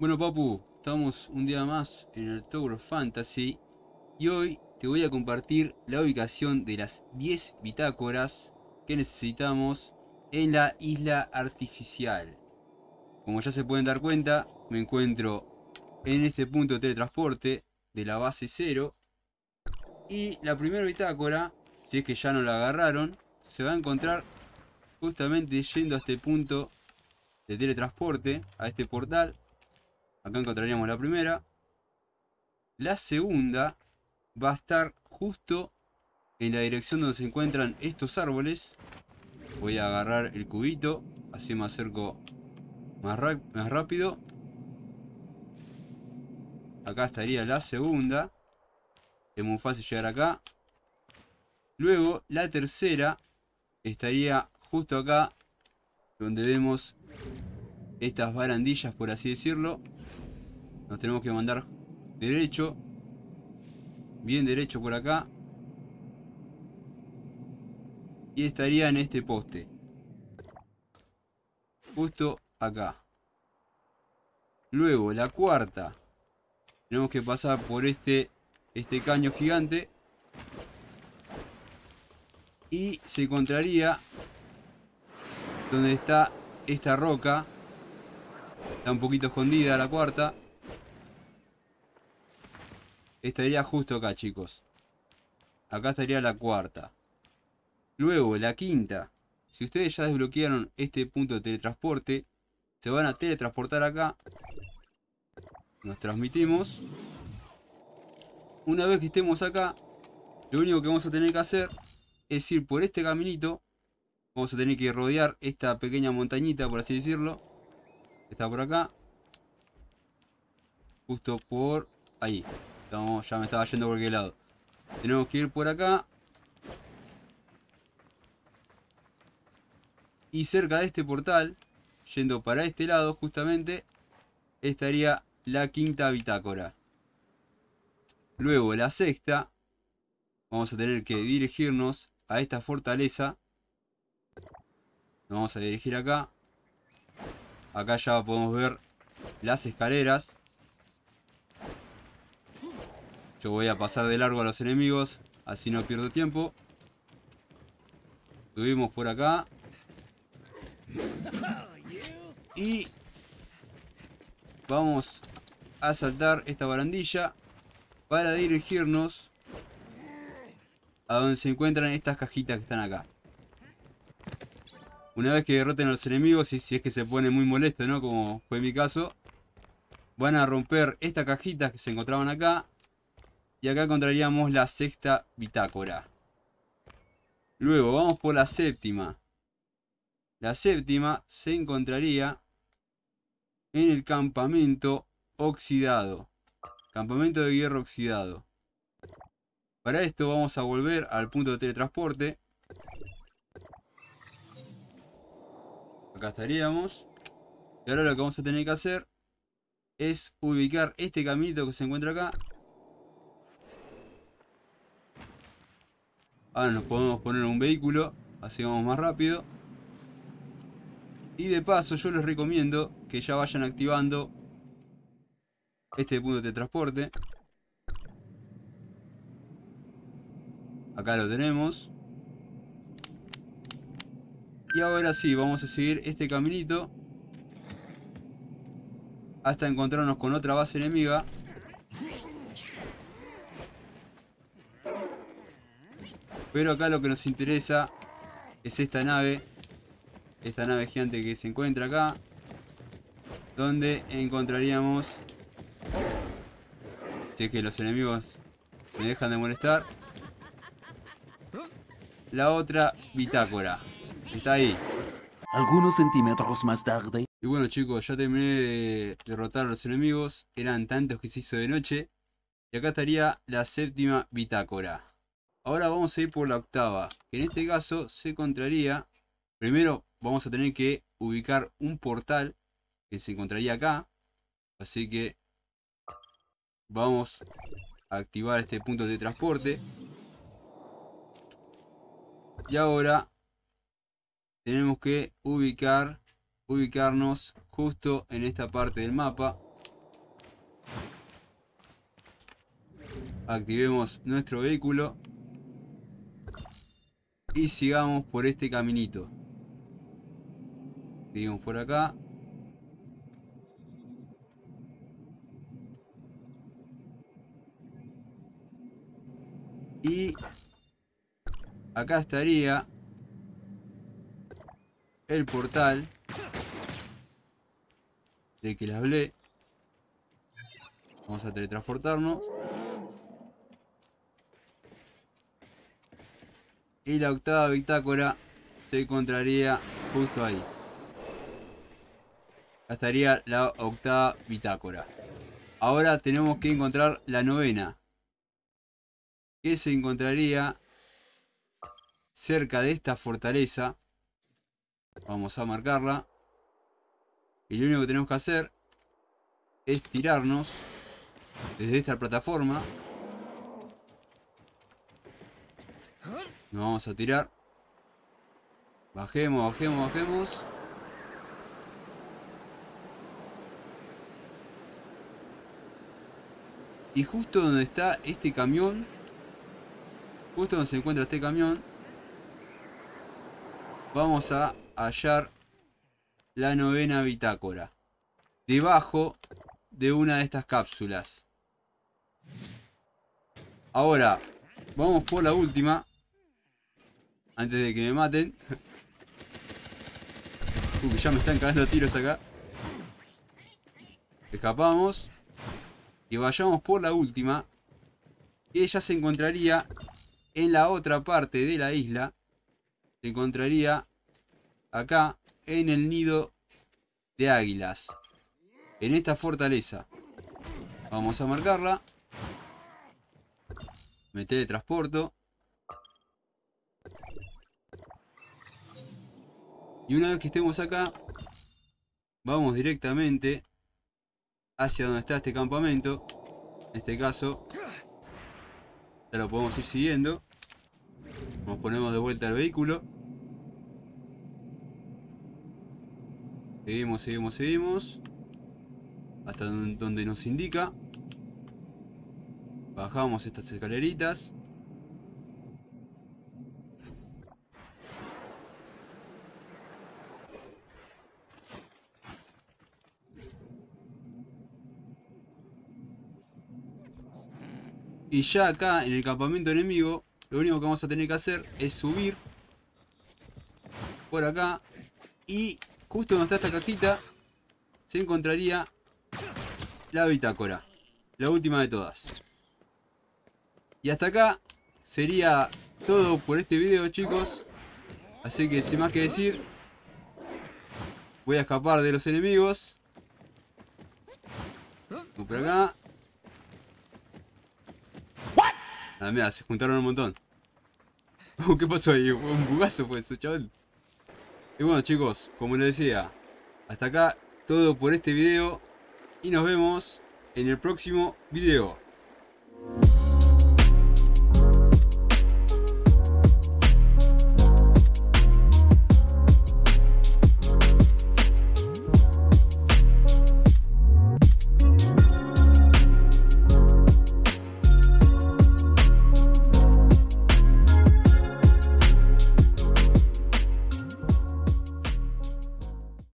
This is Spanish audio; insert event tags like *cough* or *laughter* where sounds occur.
Bueno Papu, estamos un día más en el Tower Fantasy y hoy te voy a compartir la ubicación de las 10 bitácoras que necesitamos en la isla artificial. Como ya se pueden dar cuenta, me encuentro en este punto de teletransporte de la base 0 y la primera bitácora, si es que ya no la agarraron, se va a encontrar justamente yendo a este punto de teletransporte, a este portal Acá encontraríamos la primera. La segunda va a estar justo en la dirección donde se encuentran estos árboles. Voy a agarrar el cubito, así me acerco más, más rápido. Acá estaría la segunda. Es muy fácil llegar acá. Luego, la tercera estaría justo acá, donde vemos estas barandillas, por así decirlo. Nos tenemos que mandar derecho. Bien derecho por acá. Y estaría en este poste. Justo acá. Luego, la cuarta. Tenemos que pasar por este, este caño gigante. Y se encontraría donde está esta roca. Está un poquito escondida la cuarta. Estaría justo acá, chicos. Acá estaría la cuarta. Luego, la quinta. Si ustedes ya desbloquearon este punto de teletransporte, se van a teletransportar acá. Nos transmitimos. Una vez que estemos acá, lo único que vamos a tener que hacer es ir por este caminito. Vamos a tener que rodear esta pequeña montañita, por así decirlo. Está por acá. Justo por ahí ya me estaba yendo por qué lado. Tenemos que ir por acá. Y cerca de este portal, yendo para este lado justamente, estaría la quinta bitácora. Luego la sexta, vamos a tener que dirigirnos a esta fortaleza. Nos vamos a dirigir acá. Acá ya podemos ver las escaleras. Yo voy a pasar de largo a los enemigos, así no pierdo tiempo. Subimos por acá. Y vamos a saltar esta barandilla para dirigirnos a donde se encuentran estas cajitas que están acá. Una vez que derroten a los enemigos, y si es que se pone muy molesto, ¿no? Como fue mi caso, van a romper estas cajitas que se encontraban acá y acá encontraríamos la sexta bitácora. Luego vamos por la séptima. La séptima se encontraría en el campamento oxidado. Campamento de hierro oxidado. Para esto vamos a volver al punto de teletransporte. Acá estaríamos. Y ahora lo que vamos a tener que hacer es ubicar este caminito que se encuentra acá Ahora nos podemos poner un vehículo, así vamos más rápido. Y de paso yo les recomiendo que ya vayan activando este punto de transporte. Acá lo tenemos. Y ahora sí, vamos a seguir este caminito. Hasta encontrarnos con otra base enemiga. Pero acá lo que nos interesa es esta nave. Esta nave gigante que se encuentra acá. Donde encontraríamos... Si que los enemigos me dejan de molestar. La otra bitácora. Está ahí. Algunos centímetros más tarde. Y bueno chicos, ya terminé de derrotar a los enemigos. Eran tantos que se hizo de noche. Y acá estaría la séptima bitácora. Ahora vamos a ir por la octava. en este caso se encontraría. Primero vamos a tener que ubicar un portal que se encontraría acá. Así que vamos a activar este punto de transporte. Y ahora tenemos que ubicar, ubicarnos justo en esta parte del mapa. Activemos nuestro vehículo. Y sigamos por este caminito. Seguimos por acá. Y acá estaría el portal de que les hablé. Vamos a teletransportarnos. y la octava bitácora se encontraría justo ahí. estaría la octava bitácora. Ahora tenemos que encontrar la novena. Que se encontraría cerca de esta fortaleza. Vamos a marcarla. Y lo único que tenemos que hacer es tirarnos desde esta plataforma Nos vamos a tirar. Bajemos, bajemos, bajemos. Y justo donde está este camión, justo donde se encuentra este camión, vamos a hallar la novena bitácora. Debajo de una de estas cápsulas. Ahora, vamos por la última. Antes de que me maten. Uy, uh, ya me están cagando tiros acá. Escapamos. Y vayamos por la última. Que ella se encontraría en la otra parte de la isla. Se encontraría acá en el nido de águilas. En esta fortaleza. Vamos a marcarla. Me teletransporto. Y una vez que estemos acá, vamos directamente hacia donde está este campamento. En este caso, ya lo podemos ir siguiendo. Nos ponemos de vuelta al vehículo. Seguimos, seguimos, seguimos. Hasta donde nos indica. Bajamos estas escaleritas. Y ya acá, en el campamento enemigo, lo único que vamos a tener que hacer es subir por acá. Y justo donde está esta cajita, se encontraría la bitácora. La última de todas. Y hasta acá sería todo por este video, chicos. Así que sin más que decir, voy a escapar de los enemigos. Por acá. Ah, se juntaron un montón. *laughs* ¿Qué pasó ahí? Un bugazo fue eso, chaval. Y bueno, chicos, como les decía, hasta acá todo por este video. Y nos vemos en el próximo video.